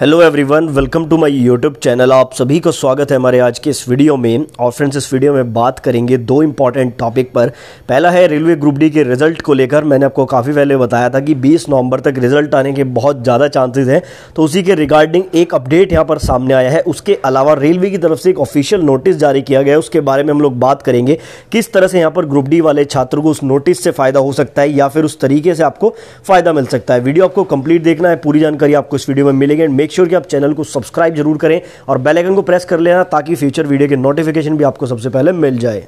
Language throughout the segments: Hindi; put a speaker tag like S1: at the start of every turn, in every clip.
S1: hello everyone welcome to my YouTube channel आप सभी को स्वागत है हमारे आज के इस वीडियो में और फ्रेंड्स इस वीडियो में बात करेंगे दो इम्पॉर्टेंट टॉपिक पर पहला है रेलवे ग्रुप डी के रिजल्ट को लेकर मैंने आपको काफ़ी पहले बताया था कि 20 नवंबर तक रिजल्ट आने के बहुत ज़्यादा चांसेस हैं तो उसी के रिगार्डिंग एक अपडेट यहाँ पर सामने आया है उसके अलावा रेलवे की तरफ से एक ऑफिशियल नोटिस जारी किया गया उसके बारे में हम लोग बात करेंगे किस तरह से यहाँ पर ग्रुप डी वाले छात्रों को उस नोटिस से फ़ायदा हो सकता है या फिर उस तरीके से आपको फ़ायदा मिल सकता है वीडियो आपको कंप्लीट देखना है पूरी जानकारी आपको इस वीडियो में मिलेगी एंड मेक श्योर कि आप चैनल को सब्सक्राइब जरूर करें और बेलाइकन को प्रेस कर लेना ताकि फ्यूचर वीडियो के नोटिफिकेशन भी आपको सबसे पहले मिल जाए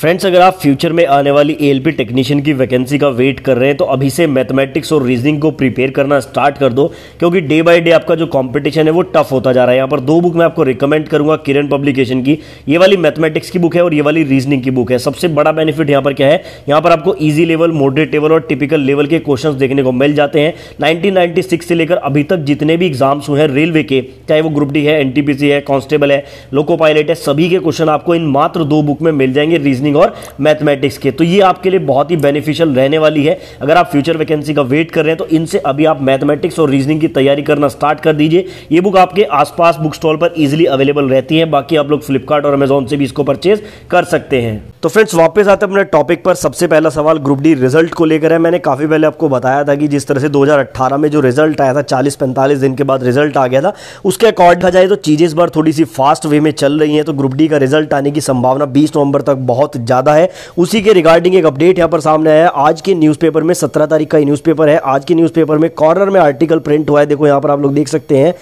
S1: फ्रेंड्स अगर आप फ्यूचर में आने वाली ए टेक्नीशियन की वैकेंसी का वेट कर रहे हैं तो अभी से मैथमेटिक्स और रीजनिंग को प्रिपेयर करना स्टार्ट कर दो क्योंकि डे बाय डे आपका जो कंपटीशन है वो टफ होता जा रहा है यहाँ पर दो बुक मैं आपको रिकमेंड करूंगा किरण पब्लिकेशन की ये वाली मैथमेटिक्स की बुक है और ये वाली रीजनिंग की बुक है सबसे बड़ा बेनिफिट यहाँ पर क्या है यहाँ पर आपको ईजी लेवल मॉडरेट लेवल और टिपिकल लेवल के क्वेश्चन देखने को मिल जाते हैं नाइनटीन से लेकर अभी तक जितने भी एग्जाम्स हुए हैं रेलवे के चाहे वो ग्रुप डी है एनटीपीसी है कांस्टेबल है लोको पायलट है सभी के क्वेश्चन आपको इन मात्र दो बुक में मिल जाएंगे रीजनिंग रीजनिंग और मैथमेटिक्स के तो ये आपके लिए बहुत ही बेनिफिशियल रहने वाली है अगर आप फ्यूचर वैकेंसी का वेट कर रहे हैं तो इनसे अभी आप मैथमेटिक्स और रीजनिंग की तैयारी करना स्टार्ट कर दीजिए ये बुक आपके आसपास बुक स्टॉल पर इजिली अवेलेबल रहती है बाकी आप लोग फ्लिपकार्ट और अमेजोन से भी इसको परचेज कर सकते हैं तो फ्रेंड्स वापस आते हैं अपने टॉपिक पर सबसे पहला सवाल ग्रुप डी रिजल्ट को लेकर है मैंने काफ़ी पहले आपको बताया था कि जिस तरह से 2018 में जो रिजल्ट आया था 40-45 दिन के बाद रिजल्ट आ गया था उसके अकॉर्ड कहा जाए तो चीज़ें इस बार थोड़ी सी फास्ट वे में चल रही हैं तो ग्रुप डी का रिजल्ट आने की संभावना बीस नवंबर तक बहुत ज़्यादा है उसी के रिगार्डिंग एक अपडेट यहाँ पर सामने आया आज के न्यूज़पेपर में सत्रह तारीख का न्यूज़पेपर है आज के न्यूज़पेपर में कॉर्नर में आर्टिकल प्रिंट हुआ है देखो यहाँ पर आप लोग देख सकते हैं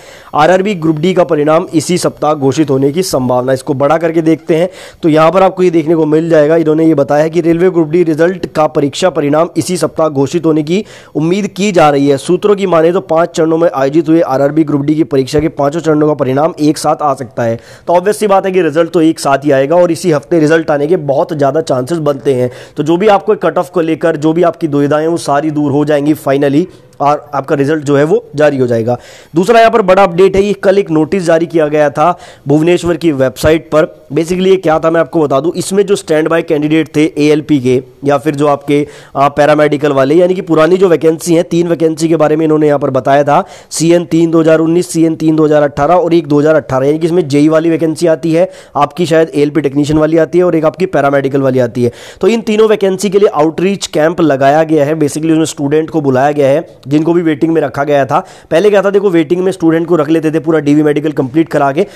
S1: आर ग्रुप डी का परिणाम इसी सप्ताह घोषित होने की संभावना इसको बढ़ा करके देखते हैं तो यहाँ पर आपको ये देखने को मिल जाएगा इन्होंने ये बताया है कि रेलवे ग्रुप डी रिजल्ट का परीक्षा परिणाम इसी सप्ताह घोषित होने की उम्मीद की जा रही है सूत्रों की माने तो पांच चरणों में आयोजित हुए आरआरबी ग्रुप डी की परीक्षा के पांचों चरणों का परिणाम एक साथ आ सकता है तो ऑब्वियसली बात है कि रिजल्ट तो एक साथ ही आएगा और इसी हफ्ते रिजल्ट आने के बहुत ज़्यादा चांसेस बनते हैं तो जो भी आपको कट ऑफ को लेकर जो भी आपकी दुविधाएं वो सारी दूर हो जाएंगी फाइनली और आपका रिजल्ट जो है वो जारी हो जाएगा दूसरा यहाँ पर बड़ा अपडेट है ये कल एक नोटिस जारी किया गया था भुवनेश्वर की वेबसाइट पर बेसिकली ये क्या था मैं आपको बता दूँ इसमें जो स्टैंड बाय कैंडिडेट थे ए के या फिर जो आपके पैरामेडिकल वाले यानी कि पुरानी जो वैकेंसी हैं तीन वैकेंसी के बारे में इन्होंने यहाँ पर बताया था सी एन तीन दो हज़ार उन्नीस सी एन तीन दो हज़ार अट्ठारह और एक दो हज़ार अट्ठारह यानी कि इसमें जेई e वाली वैकेंसी आती है आपकी शायद ए टेक्नीशियन वाली आती है और एक आपकी पैरामेडिकल वाली आती है तो इन तीनों वैकेंसी के लिए आउटरीच कैंप लगाया गया है बेसिकली उसमें स्टूडेंट को बुलाया गया है जिनको भी वेटिंग में रखा गया था पहले क्या था देखो वेटिंग में स्टूडेंट को रख लेते थे पूरा डीवी मेडिकल कंप्लीट करा के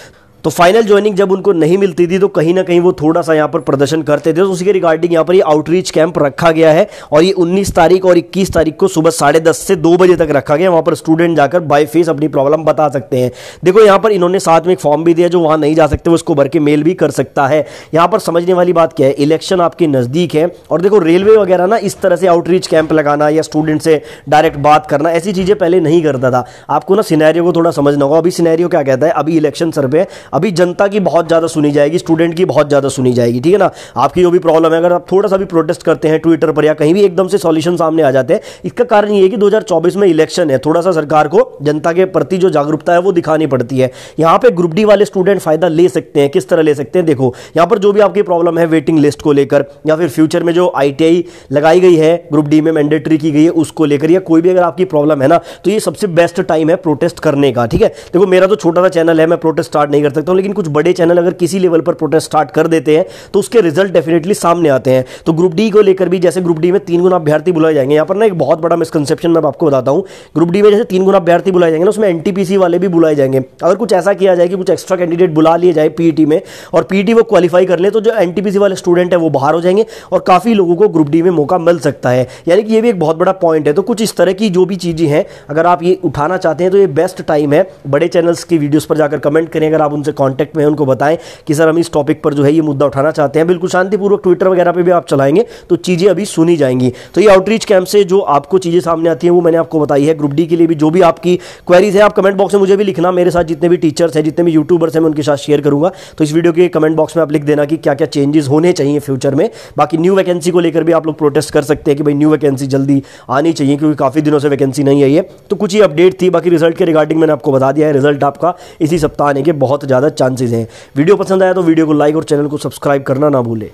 S1: तो फाइनल ज्वाइनिंग जब उनको नहीं मिलती थी तो कहीं ना कहीं वो थोड़ा सा यहाँ पर प्रदर्शन करते थे तो उसी के रिगार्डिंग यहाँ पर ये आउटरीच कैंप रखा गया है और ये 19 तारीख और 21 तारीख को सुबह साढ़े दस से दो बजे तक रखा गया वहाँ पर स्टूडेंट जाकर बाई फेस अपनी प्रॉब्लम बता सकते हैं देखो यहाँ पर इन्होंने साथ में एक फॉर्म भी दिया जो वहाँ नहीं जा सकते वो उसको भर के मेल भी कर सकता है यहाँ पर समझने वाली बात क्या है इलेक्शन आपके नज़दीक है और देखो रेलवे वगैरह ना इस तरह से आउटरीच कैंप लगाना या स्टूडेंट से डायरेक्ट बात करना ऐसी चीज़ें पहले नहीं करता था आपको ना सिनेरियो को थोड़ा समझना होगा अभी सिनेरियो क्या कहता है अभी इलेक्शन सर पर अभी जनता की बहुत ज़्यादा सुनी जाएगी स्टूडेंट की बहुत ज़्यादा सुनी जाएगी ठीक है ना आपकी जो भी प्रॉब्लम है अगर आप थोड़ा सा भी प्रोटेस्ट करते हैं ट्विटर पर या कहीं भी एकदम से सॉल्यूशन सामने आ जाते हैं इसका कारण ये कि दो में इलेक्शन है थोड़ा सा सरकार को जनता के प्रति जो जागरूकता है वो दिखानी पड़ती है यहाँ पर ग्रुप डी वाले स्टूडेंट फ़ायदा ले सकते हैं किस तरह ले सकते हैं देखो यहाँ पर जो भी आपकी प्रॉब्लम है वेटिंग लिस्ट को लेकर या फिर फ्यूचर में जो आई लगाई गई है ग्रुप डी में मैंडेटरी की गई है उसको लेकर या कोई भी अगर आपकी प्रॉब्लम है ना तो ये सबसे बेस्ट टाइम है प्रोटेस्ट करने का ठीक है देखो मेरा तो छोटा सा चैनल है मैं प्रोटेस्ट स्टार्ट नहीं कर सकता सकता हूँ लेकिन कुछ बड़े चैनल अगर किसी लेवल पर प्रोटेस्ट स्टार्ट कर देते हैं तो उसके रिजल्ट डेफिनेटली सामने आते हैं तो ग्रुप डी को लेकर भी जैसे ग्रुप डी में तीन गुना अभ्यर्थी बुलाए जाएंगे यहाँ पर ना एक बहुत बड़ा मिसकनसेप्शन मैं आपको बताता हूँ ग्रुप डी में जैसे तीन गुना अभ्यर्थी बुलाए जाएंगे ना उसमें एनटीपीसी वाले भी बुलाए जाएंगे अगर कुछ ऐसा किया जाए कि कुछ एक्स्ट्रा कैंडिडेट बुला लिए जाए पीईटी e में और पीईटी e वो क्वालिफाई कर ले तो जो एनटीपीसी वाले स्टूडेंट है वो बाहर हो जाएंगे और काफ़ी लोगों को ग्रुप डी में मौका मिल सकता है यानी कि ये भी एक बहुत बड़ा पॉइंट है तो कुछ इस तरह की जो भी चीज़ें हैं अगर आप ये उठाना चाहते हैं तो ये बेस्ट टाइम है बड़े चैनल्स की वीडियोस पर जाकर कमेंट करें अगर आप उनसे कॉन्टैक्ट में है उनको बताएं कि सर हम इस टॉपिक पर जो है ये मुद्दा उठाना चाहते हैं बिल्कुल शांतिपूर्वक ट्विटर वगैरह पर भी आप चलाएंगे तो चीज़ें अभी सुनी जाएंगी तो ये आउटरीच कैंप से जो आपको चीज़ें सामने आती हैं वो मैंने आपको बताई है ग्रुप डी के लिए भी जो भी आपकी क्वेरीज है आप कमेंट बॉक्स में मुझे भी लिखना मेरे साथ जितने भी टीचर्स हैं जितने भी यूट्यूबर्स हैं मैं उनके साथ शेयर करूंगा तो इस वीडियो के कमेंट बॉक्स में आप लिख देना कि क्या क्या चेंजेस होने चाहिए फ्यूचर में बाकी न्यू वैकेंसी को लेकर भी आप लोग प्रोटेस्ट कर सकते हैं कि भाई न्यू वैकेंसी जल्दी आनी चाहिए क्योंकि काफ़ी दिनों से वैकेंसी नहीं आई है तो कुछ ही अपडेट थी बाकी रिजल्ट के रिगार्डिंग मैंने आपको बता दिया है रिजल्ट आपका इसी सप्ताह आने के बहुत ज़्यादा ज़्यादा चांसेज हैं वीडियो पसंद आया तो वीडियो को लाइक और चैनल को सब्सक्राइब करना ना भूलें